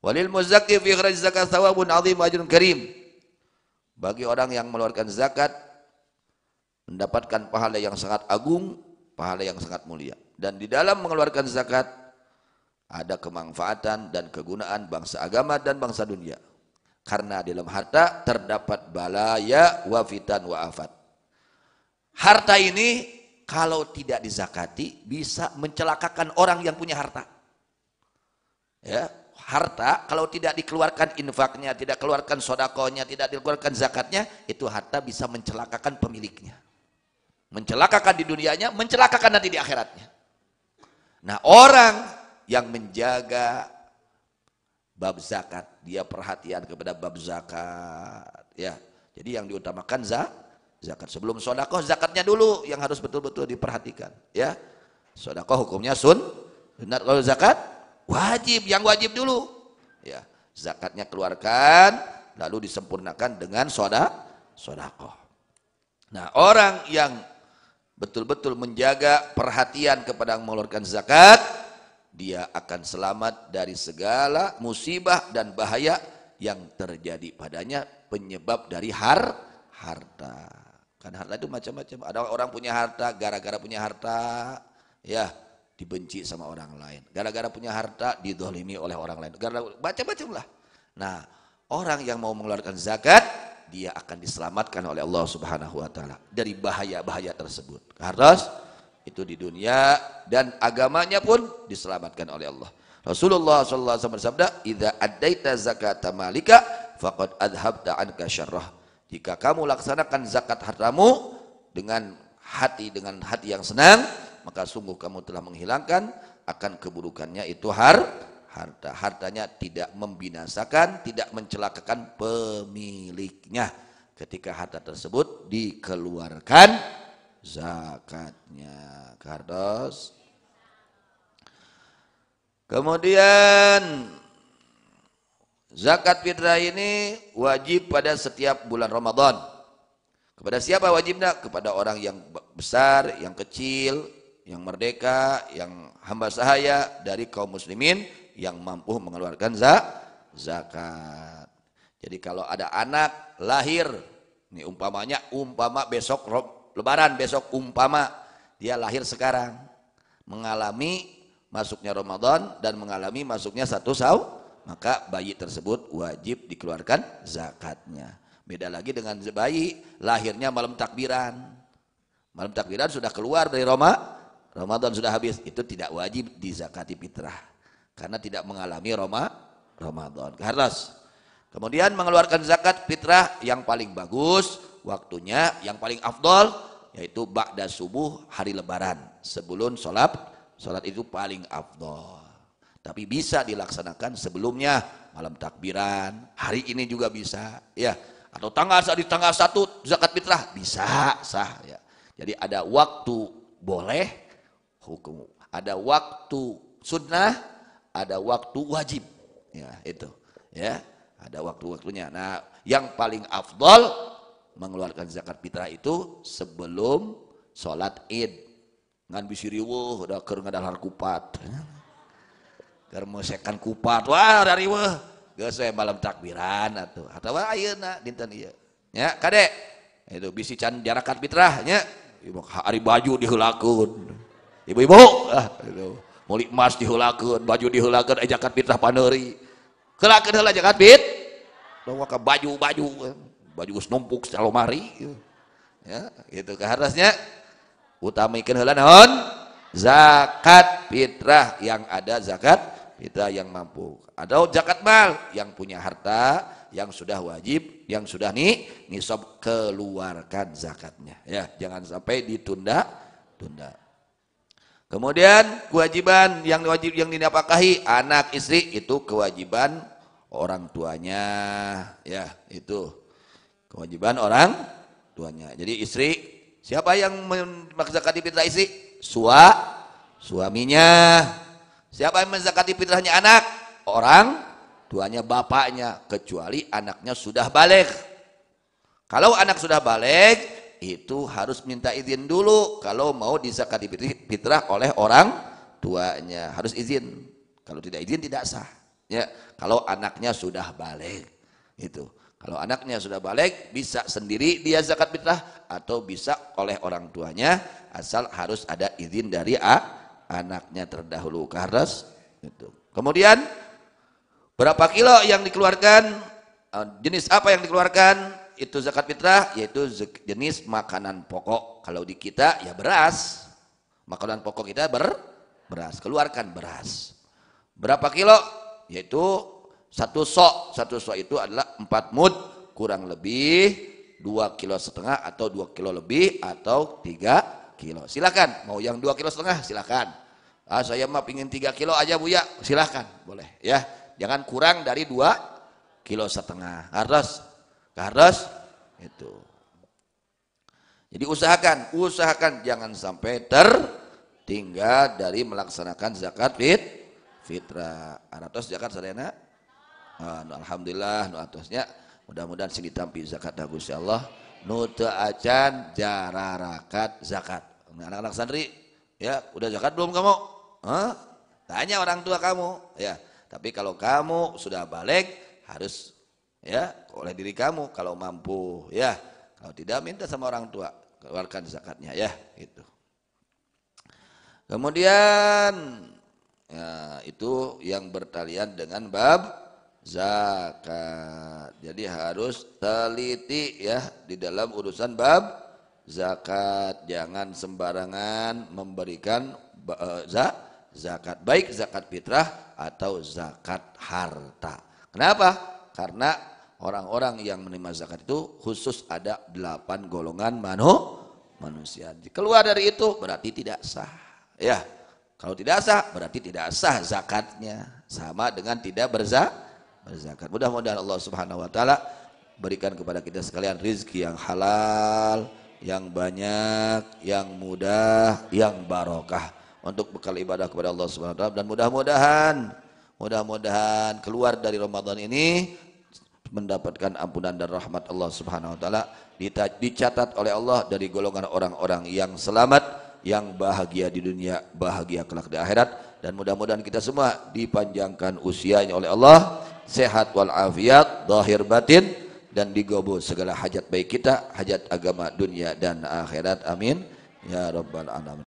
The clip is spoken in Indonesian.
Walil muzakki fi ikhraj zakat thawabun azim ajrun karim. Bagi orang yang mengeluarkan zakat mendapatkan pahala yang sangat agung, pahala yang sangat mulia. Dan di dalam mengeluarkan zakat ada kemanfaatan dan kegunaan bangsa agama dan bangsa dunia. Karena di dalam harta terdapat balaya, wafitan, waafat. Harta ini kalau tidak dizakati bisa mencelakakan orang yang punya harta. Ya, harta kalau tidak dikeluarkan infaknya, tidak keluarkan sodakonya, tidak dikeluarkan zakatnya, itu harta bisa mencelakakan pemiliknya. Mencelakakan di dunianya, mencelakakan nanti di akhiratnya. Nah orang yang menjaga bab zakat, dia perhatian kepada bab zakat. ya. Jadi yang diutamakan za, zakat. Sebelum sodakoh, zakatnya dulu yang harus betul-betul diperhatikan. ya. Sodakoh hukumnya sun, benar kalau zakat Wajib, yang wajib dulu. Ya, zakatnya keluarkan, lalu disempurnakan dengan soda, sodako Nah, orang yang betul-betul menjaga perhatian kepada yang mengeluarkan zakat, dia akan selamat dari segala musibah dan bahaya yang terjadi padanya penyebab dari har harta. Kan harta itu macam-macam. Ada orang punya harta gara-gara punya harta, ya dibenci sama orang lain. Gara-gara punya harta didolimi oleh orang lain. Gara -gara, baca-baca lah. Nah, orang yang mau mengeluarkan zakat, dia akan diselamatkan oleh Allah Subhanahu wa taala dari bahaya-bahaya tersebut. Harus itu di dunia dan agamanya pun diselamatkan oleh Allah. Rasulullah sallallahu alaihi wasallam bersabda, "Idza addaita zakata malika faqad adhabta anka syarrah." Jika kamu laksanakan zakat hartamu dengan hati dengan hati yang senang, maka sungguh kamu telah menghilangkan akan keburukannya itu har harta. Hartanya tidak membinasakan, tidak mencelakakan pemiliknya. Ketika harta tersebut dikeluarkan zakatnya. Kardos. Kemudian zakat fitrah ini wajib pada setiap bulan Ramadan. Kepada siapa wajibnya? Kepada orang yang besar, yang kecil, yang merdeka, yang hamba sahaya dari kaum muslimin yang mampu mengeluarkan zak, zakat. Jadi kalau ada anak lahir, ini umpamanya umpama besok lebaran besok umpama dia lahir sekarang mengalami masuknya Ramadan dan mengalami masuknya satu saw, maka bayi tersebut wajib dikeluarkan zakatnya. Beda lagi dengan bayi lahirnya malam takbiran. Malam takbiran sudah keluar dari Roma, Ramadan sudah habis, itu tidak wajib dizakati fitrah karena tidak mengalami Roma Ramadan. Harus. Kemudian mengeluarkan zakat fitrah yang paling bagus waktunya yang paling afdol yaitu ba'da subuh hari lebaran sebelum sholat sholat itu paling afdol tapi bisa dilaksanakan sebelumnya malam takbiran hari ini juga bisa ya atau tanggal di tanggal satu zakat fitrah bisa sah ya jadi ada waktu boleh hukum. Ada waktu sunnah, ada waktu wajib. Ya, itu. Ya, ada waktu-waktunya. Nah, yang paling afdol mengeluarkan zakat fitrah itu sebelum sholat id. Ngan bisi riwuh, udah ker ngadal kupat. Ker mesekan kupat, wah dari wah Gak saya malam takbiran atau atau nak dinten iya. Ya, kadek. Itu bisi can jarakat fitrahnya, Hari baju dihulakun ibu-ibu ah, mulik emas dihulakan baju dihulakan ajakan eh, pitah paneri kelakan hula ajakan pit lalu ke baju baju baju us numpuk salomari ya itu keharusnya kan utamakan hula naon zakat fitrah yang ada zakat fitrah yang mampu ada zakat mal yang punya harta yang sudah wajib, yang sudah nih nisab keluarkan zakatnya ya. Jangan sampai ditunda-tunda. Kemudian kewajiban yang wajib yang dinapakahi anak istri itu kewajiban orang tuanya ya itu kewajiban orang tuanya. Jadi istri siapa yang menzakati fitrah istri? Sua suaminya. Siapa yang menzakati fitrahnya anak? Orang tuanya bapaknya kecuali anaknya sudah balik. Kalau anak sudah balik itu harus minta izin dulu kalau mau disakati fitrah oleh orang tuanya harus izin kalau tidak izin tidak sah ya kalau anaknya sudah balik itu kalau anaknya sudah balik bisa sendiri dia zakat fitrah atau bisa oleh orang tuanya asal harus ada izin dari A, anaknya terdahulu karas itu kemudian berapa kilo yang dikeluarkan eh, jenis apa yang dikeluarkan itu zakat fitrah yaitu jenis makanan pokok. Kalau di kita ya beras. Makanan pokok kita ber beras. Keluarkan beras. Berapa kilo? Yaitu satu sok. Satu sok itu adalah empat mud kurang lebih dua kilo setengah atau dua kilo lebih atau tiga kilo. Silakan mau yang dua kilo setengah silakan. Ah, saya mah pingin tiga kilo aja bu ya silakan boleh ya. Jangan kurang dari dua kilo setengah. Harus harus itu. Jadi usahakan, usahakan jangan sampai tertinggal dari melaksanakan zakat fit fitrah. Anatos zakat serena Ah, anu, alhamdulillah nu atosnya mudah-mudahan sing ditampi zakat ya allah nu teu acan jararakat zakat. Anu, anak-anak santri ya udah zakat belum kamu? Hah? Tanya orang tua kamu ya. Tapi kalau kamu sudah balik harus ya oleh diri kamu kalau mampu ya kalau tidak minta sama orang tua keluarkan zakatnya ya itu kemudian ya, itu yang bertalian dengan bab zakat jadi harus teliti ya di dalam urusan bab zakat jangan sembarangan memberikan uh, zakat baik zakat fitrah atau zakat harta kenapa karena orang-orang yang menerima zakat itu khusus ada delapan golongan manu, manusia. Keluar dari itu berarti tidak sah. Ya, kalau tidak sah berarti tidak sah zakatnya. Sama dengan tidak berza, berzakat. Mudah-mudahan Allah Subhanahu wa taala berikan kepada kita sekalian rizki yang halal, yang banyak, yang mudah, yang barokah untuk bekal ibadah kepada Allah Subhanahu wa taala dan mudah-mudahan mudah-mudahan keluar dari Ramadan ini mendapatkan ampunan dan rahmat Allah Subhanahu wa taala dicatat oleh Allah dari golongan orang-orang yang selamat yang bahagia di dunia bahagia kelak di akhirat dan mudah-mudahan kita semua dipanjangkan usianya oleh Allah sehat wal afiat zahir batin dan digobo segala hajat baik kita hajat agama dunia dan akhirat amin ya rabbal alamin